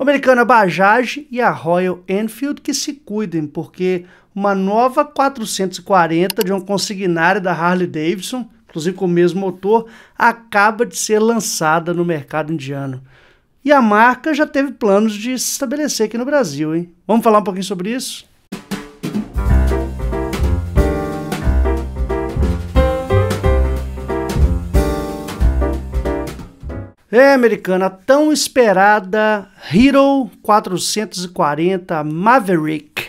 O americano Bajaj e a Royal Enfield que se cuidem, porque uma nova 440 de um consignário da Harley Davidson, inclusive com o mesmo motor, acaba de ser lançada no mercado indiano. E a marca já teve planos de se estabelecer aqui no Brasil, hein? Vamos falar um pouquinho sobre isso? É, americana, tão esperada Hero 440 Maverick,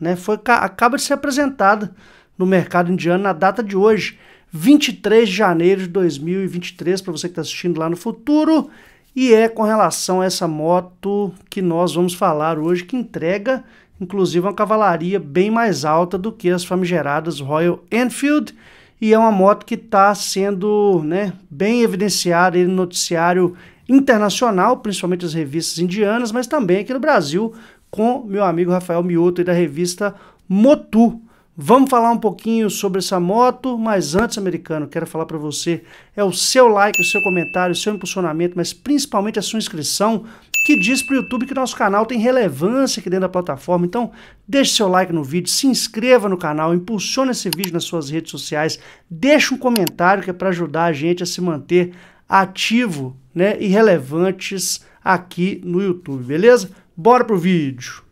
né? Foi, acaba de ser apresentada no mercado indiano na data de hoje, 23 de janeiro de 2023, para você que está assistindo lá no futuro. E é com relação a essa moto que nós vamos falar hoje, que entrega, inclusive, uma cavalaria bem mais alta do que as famigeradas Royal Enfield e é uma moto que está sendo né, bem evidenciada no noticiário internacional, principalmente as revistas indianas, mas também aqui no Brasil, com meu amigo Rafael Mioto da revista Motu. Vamos falar um pouquinho sobre essa moto, mas antes, americano, quero falar para você, é o seu like, o seu comentário, o seu impulsionamento, mas principalmente a sua inscrição, que diz para o YouTube que nosso canal tem relevância aqui dentro da plataforma. Então, deixe seu like no vídeo, se inscreva no canal, impulsione esse vídeo nas suas redes sociais, deixe um comentário que é para ajudar a gente a se manter ativo né, e relevantes aqui no YouTube, beleza? Bora pro vídeo!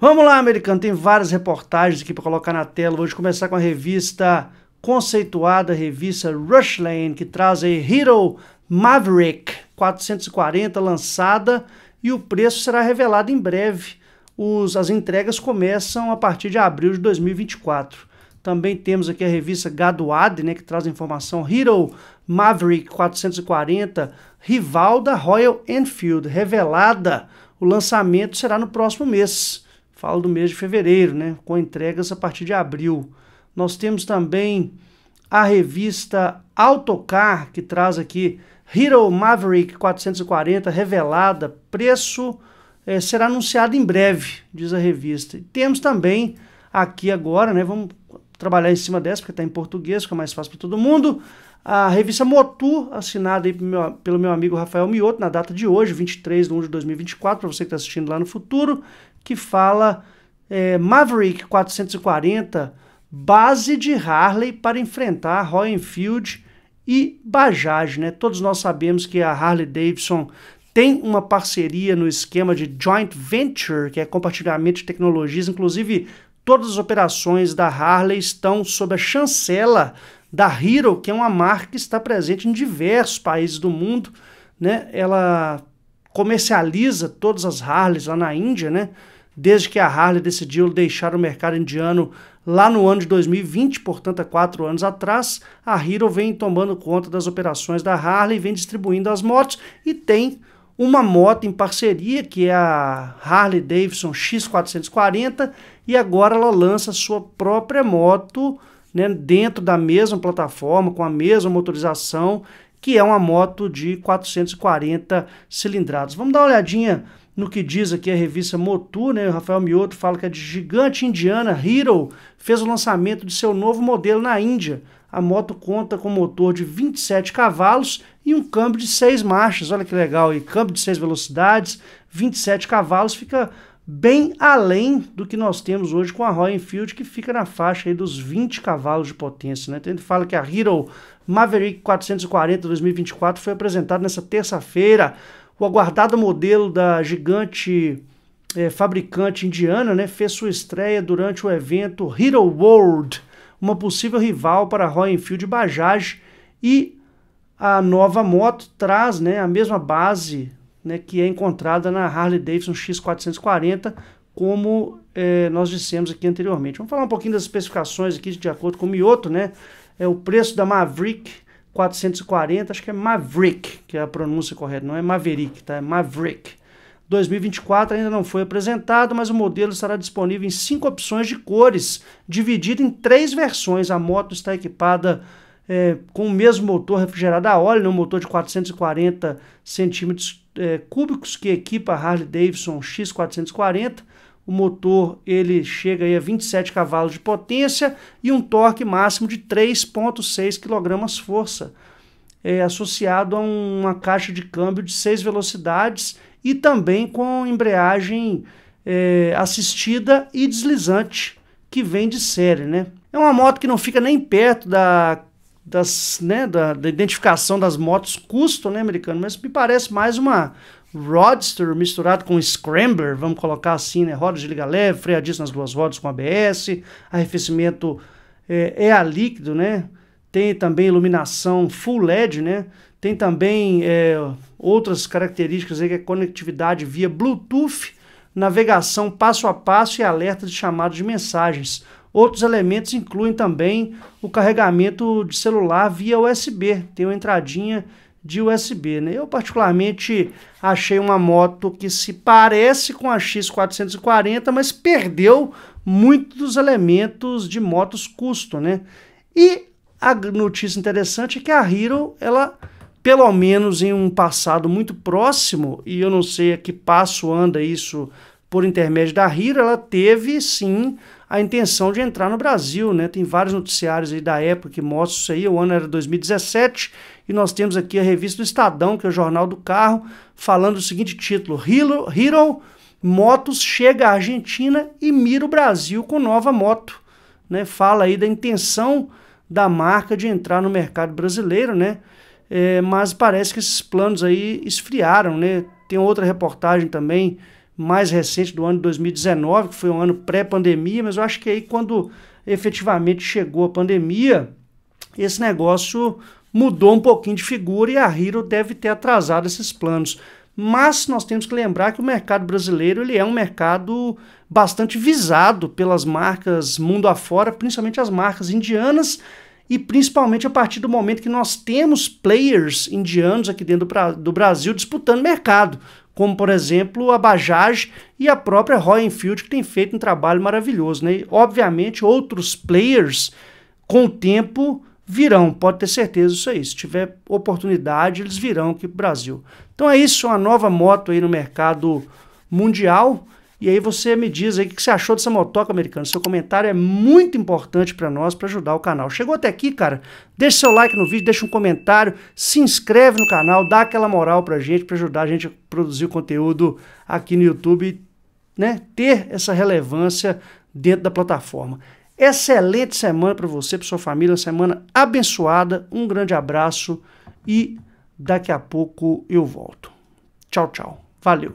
Vamos lá, americano, tem várias reportagens aqui para colocar na tela. Vou começar com a revista conceituada, a revista Rushlane, que traz a Hero Maverick 440 lançada e o preço será revelado em breve. Os, as entregas começam a partir de abril de 2024. Também temos aqui a revista Gaduad, né, que traz informação Hero Maverick 440, rival da Royal Enfield, revelada. O lançamento será no próximo mês falo do mês de fevereiro, né, com entregas a partir de abril. Nós temos também a revista Autocar, que traz aqui Hero Maverick 440 revelada, preço é, será anunciado em breve, diz a revista. E temos também aqui agora, né, vamos trabalhar em cima dessa, porque está em português, fica mais fácil para todo mundo a revista Motu, assinada meu, pelo meu amigo Rafael Mioto, na data de hoje, 23 de 1 de 2024, para você que está assistindo lá no futuro, que fala é, Maverick 440, base de Harley para enfrentar Roy Enfield e Bajaj. Né? Todos nós sabemos que a Harley Davidson tem uma parceria no esquema de joint venture, que é compartilhamento de tecnologias, inclusive todas as operações da Harley estão sob a chancela da Hero, que é uma marca que está presente em diversos países do mundo, né? Ela comercializa todas as Harleys lá na Índia, né? Desde que a Harley decidiu deixar o mercado indiano lá no ano de 2020, portanto há quatro anos atrás, a Hero vem tomando conta das operações da Harley, vem distribuindo as motos e tem uma moto em parceria, que é a Harley Davidson X440, e agora ela lança sua própria moto né, dentro da mesma plataforma, com a mesma motorização, que é uma moto de 440 cilindrados. Vamos dar uma olhadinha no que diz aqui a revista Motu, né? O Rafael Mioto fala que a gigante indiana Hero fez o lançamento de seu novo modelo na Índia. A moto conta com motor de 27 cavalos e um câmbio de 6 marchas. Olha que legal, e câmbio de 6 velocidades, 27 cavalos, fica bem além do que nós temos hoje com a Royal Enfield, que fica na faixa aí dos 20 cavalos de potência. Né? Então fala que a Hero Maverick 440 2024 foi apresentada nessa terça-feira, o aguardado modelo da gigante é, fabricante indiana né, fez sua estreia durante o evento Hero World, uma possível rival para a Royal Enfield Bajaj e a nova moto traz né, a mesma base né, que é encontrada na Harley Davidson X440, como é, nós dissemos aqui anteriormente. Vamos falar um pouquinho das especificações aqui, de acordo com o Mioto, né? É o preço da Maverick 440, acho que é Maverick, que é a pronúncia correta, não é Maverick, tá? É Maverick. 2024 ainda não foi apresentado, mas o modelo estará disponível em cinco opções de cores, dividido em três versões. A moto está equipada é, com o mesmo motor refrigerado a óleo, né? um motor de 440 centímetros é, cúbicos que equipa a Harley Davidson X440. O motor ele chega a 27 cavalos de potência e um torque máximo de 3.6 kg força é, associado a uma caixa de câmbio de 6 velocidades e também com embreagem é, assistida e deslizante que vem de série, né? É uma moto que não fica nem perto da das, né, da, da, identificação das motos custo, né, americano? Mas me parece mais uma Roadster misturado com Scrambler, vamos colocar assim, né? Rodas de liga leve, freadista nas duas rodas com ABS, arrefecimento é, é a líquido, né? Tem também iluminação full LED, né? Tem também é, outras características aí, que é conectividade via Bluetooth, navegação passo a passo e alerta de chamado de mensagens. Outros elementos incluem também o carregamento de celular via USB, tem uma entradinha de USB. Né? Eu particularmente achei uma moto que se parece com a X440, mas perdeu muitos dos elementos de motos custom. Né? E a notícia interessante é que a Hero, ela, pelo menos em um passado muito próximo, e eu não sei a que passo anda isso por intermédio da Hira, ela teve sim a intenção de entrar no Brasil, né? Tem vários noticiários aí da época que mostram isso aí. O ano era 2017 e nós temos aqui a revista do Estadão, que é o jornal do carro, falando o seguinte título: Hero, Hero Motos chega à Argentina e mira o Brasil com nova moto, né? Fala aí da intenção da marca de entrar no mercado brasileiro, né? É, mas parece que esses planos aí esfriaram, né? Tem outra reportagem também mais recente do ano de 2019, que foi um ano pré-pandemia, mas eu acho que aí quando efetivamente chegou a pandemia, esse negócio mudou um pouquinho de figura e a Hero deve ter atrasado esses planos. Mas nós temos que lembrar que o mercado brasileiro ele é um mercado bastante visado pelas marcas mundo afora, principalmente as marcas indianas, e principalmente a partir do momento que nós temos players indianos aqui dentro do Brasil disputando mercado, como por exemplo a Bajaj e a própria Royal Enfield, que tem feito um trabalho maravilhoso. Né? E, obviamente, outros players com o tempo virão, pode ter certeza disso aí. Se tiver oportunidade, eles virão aqui para o Brasil. Então é isso, uma nova moto aí no mercado mundial. E aí você me diz aí o que você achou dessa motoca americana. Seu comentário é muito importante para nós, para ajudar o canal. Chegou até aqui, cara? Deixa seu like no vídeo, deixa um comentário, se inscreve no canal, dá aquela moral a gente, para ajudar a gente a produzir o conteúdo aqui no YouTube, né? Ter essa relevância dentro da plataforma. Excelente semana para você, para sua família, uma semana abençoada. Um grande abraço e daqui a pouco eu volto. Tchau, tchau. Valeu.